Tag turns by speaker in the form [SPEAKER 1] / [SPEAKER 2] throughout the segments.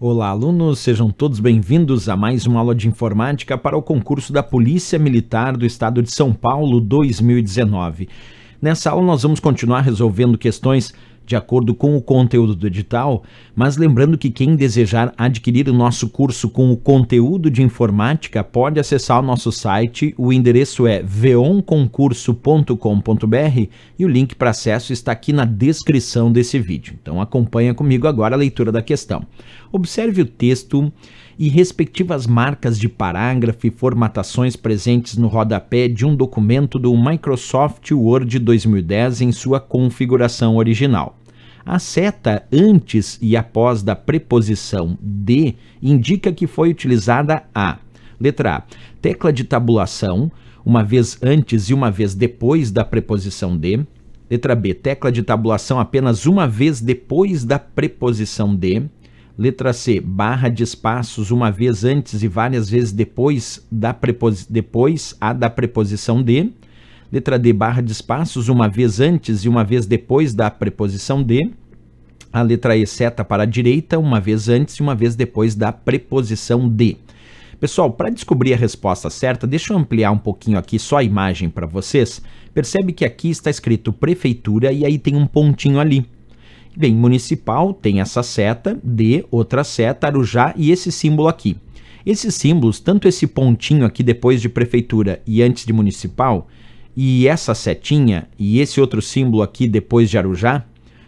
[SPEAKER 1] Olá, alunos, sejam todos bem-vindos a mais uma aula de informática para o concurso da Polícia Militar do Estado de São Paulo 2019. Nessa aula, nós vamos continuar resolvendo questões de acordo com o conteúdo do edital, mas lembrando que quem desejar adquirir o nosso curso com o conteúdo de informática pode acessar o nosso site, o endereço é veonconcurso.com.br e o link para acesso está aqui na descrição desse vídeo. Então acompanha comigo agora a leitura da questão. Observe o texto e respectivas marcas de parágrafo e formatações presentes no rodapé de um documento do Microsoft Word 2010 em sua configuração original. A seta antes e após da preposição de indica que foi utilizada a letra A, tecla de tabulação, uma vez antes e uma vez depois da preposição de. Letra B, tecla de tabulação apenas uma vez depois da preposição de. Letra C, barra de espaços uma vez antes e várias vezes depois, da depois a da preposição de. Letra D, barra de espaços, uma vez antes e uma vez depois da preposição de. A letra E, seta para a direita, uma vez antes e uma vez depois da preposição de. Pessoal, para descobrir a resposta certa, deixa eu ampliar um pouquinho aqui só a imagem para vocês. Percebe que aqui está escrito prefeitura e aí tem um pontinho ali. Bem, municipal tem essa seta, D, outra seta, Arujá e esse símbolo aqui. Esses símbolos, tanto esse pontinho aqui depois de prefeitura e antes de municipal, e essa setinha e esse outro símbolo aqui depois de Arujá,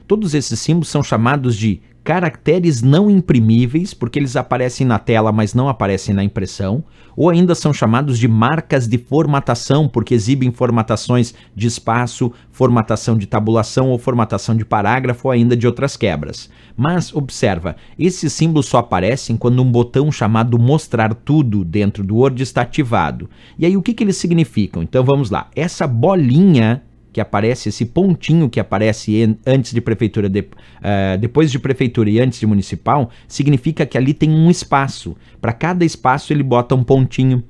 [SPEAKER 1] todos esses símbolos são chamados de caracteres não imprimíveis, porque eles aparecem na tela, mas não aparecem na impressão, ou ainda são chamados de marcas de formatação, porque exibem formatações de espaço, formatação de tabulação ou formatação de parágrafo, ou ainda de outras quebras. Mas observa, esses símbolos só aparecem quando um botão chamado mostrar tudo dentro do Word está ativado. E aí o que, que eles significam? Então vamos lá. Essa bolinha que aparece, esse pontinho que aparece antes de prefeitura, de, uh, eh, depois de prefeitura e antes de municipal, significa que ali tem um espaço. Para cada espaço ele bota um pontinho.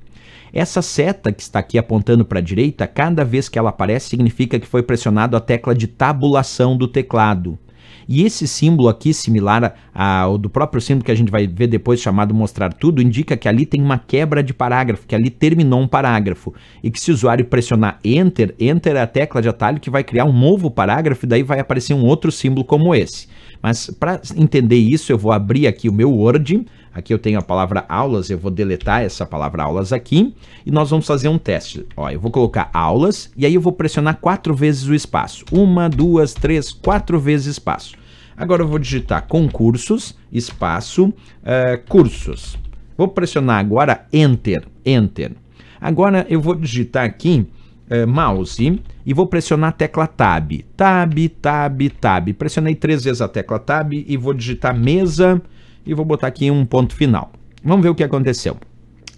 [SPEAKER 1] Essa seta que está aqui apontando para a direita, cada vez que ela aparece, significa que foi pressionado a tecla de tabulação do teclado. E esse símbolo aqui, similar ao do próprio símbolo que a gente vai ver depois, chamado mostrar tudo, indica que ali tem uma quebra de parágrafo, que ali terminou um parágrafo. E que se o usuário pressionar Enter, Enter é a tecla de atalho que vai criar um novo parágrafo e daí vai aparecer um outro símbolo como esse. Mas para entender isso, eu vou abrir aqui o meu Word. Aqui eu tenho a palavra aulas, eu vou deletar essa palavra aulas aqui e nós vamos fazer um teste. Ó, eu vou colocar aulas e aí eu vou pressionar quatro vezes o espaço. Uma, duas, três, quatro vezes espaço. Agora eu vou digitar concursos, espaço, eh, cursos. Vou pressionar agora Enter, Enter. Agora eu vou digitar aqui eh, mouse e vou pressionar a tecla Tab. Tab, Tab, Tab. Pressionei três vezes a tecla Tab e vou digitar mesa e vou botar aqui um ponto final. Vamos ver o que aconteceu.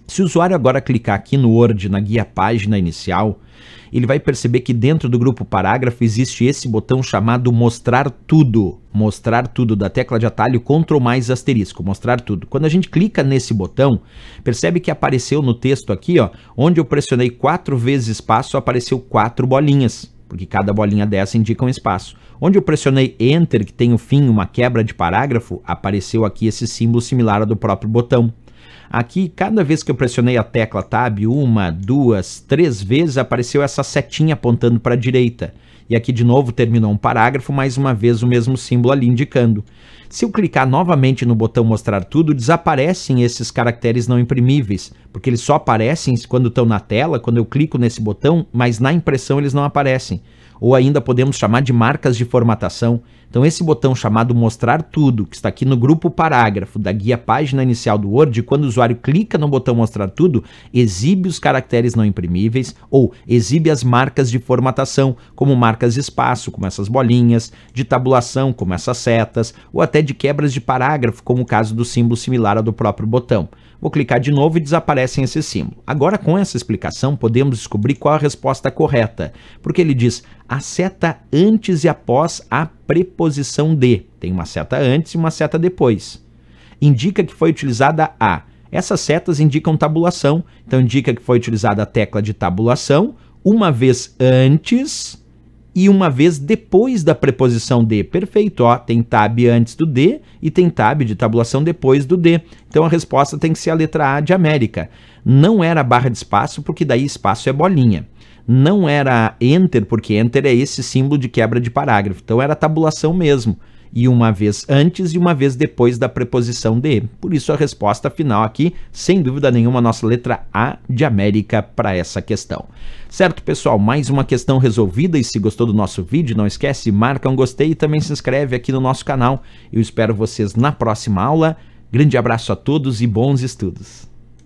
[SPEAKER 1] Se o usuário agora clicar aqui no Word, na guia página inicial, ele vai perceber que dentro do grupo parágrafo existe esse botão chamado mostrar tudo. Mostrar tudo da tecla de atalho Ctrl mais asterisco, mostrar tudo. Quando a gente clica nesse botão, percebe que apareceu no texto aqui, ó, onde eu pressionei quatro vezes espaço, apareceu quatro bolinhas porque cada bolinha dessa indica um espaço. Onde eu pressionei Enter, que tem o fim, uma quebra de parágrafo, apareceu aqui esse símbolo similar ao do próprio botão. Aqui, cada vez que eu pressionei a tecla Tab, uma, duas, três vezes, apareceu essa setinha apontando para a direita. E aqui de novo terminou um parágrafo, mais uma vez o mesmo símbolo ali indicando. Se eu clicar novamente no botão mostrar tudo, desaparecem esses caracteres não imprimíveis, porque eles só aparecem quando estão na tela, quando eu clico nesse botão, mas na impressão eles não aparecem ou ainda podemos chamar de marcas de formatação. Então, esse botão chamado Mostrar Tudo, que está aqui no grupo parágrafo da guia página inicial do Word, quando o usuário clica no botão Mostrar Tudo, exibe os caracteres não imprimíveis ou exibe as marcas de formatação, como marcas de espaço, como essas bolinhas, de tabulação, como essas setas, ou até de quebras de parágrafo, como o caso do símbolo similar ao do próprio botão. Vou clicar de novo e desaparecem esse símbolo. Agora, com essa explicação, podemos descobrir qual a resposta correta, porque ele diz a seta antes e após a preposição de. Tem uma seta antes e uma seta depois. Indica que foi utilizada a. Essas setas indicam tabulação, então indica que foi utilizada a tecla de tabulação uma vez antes e uma vez depois da preposição de. Perfeito, ó, tem tab antes do D e tem tab de tabulação depois do D. Então a resposta tem que ser a letra A de América. Não era barra de espaço, porque daí espaço é bolinha. Não era enter, porque enter é esse símbolo de quebra de parágrafo. Então era tabulação mesmo e uma vez antes e uma vez depois da preposição de. Por isso a resposta final aqui, sem dúvida nenhuma, nossa letra A de América para essa questão. Certo, pessoal? Mais uma questão resolvida e se gostou do nosso vídeo, não esquece, marca um gostei e também se inscreve aqui no nosso canal. Eu espero vocês na próxima aula. Grande abraço a todos e bons estudos!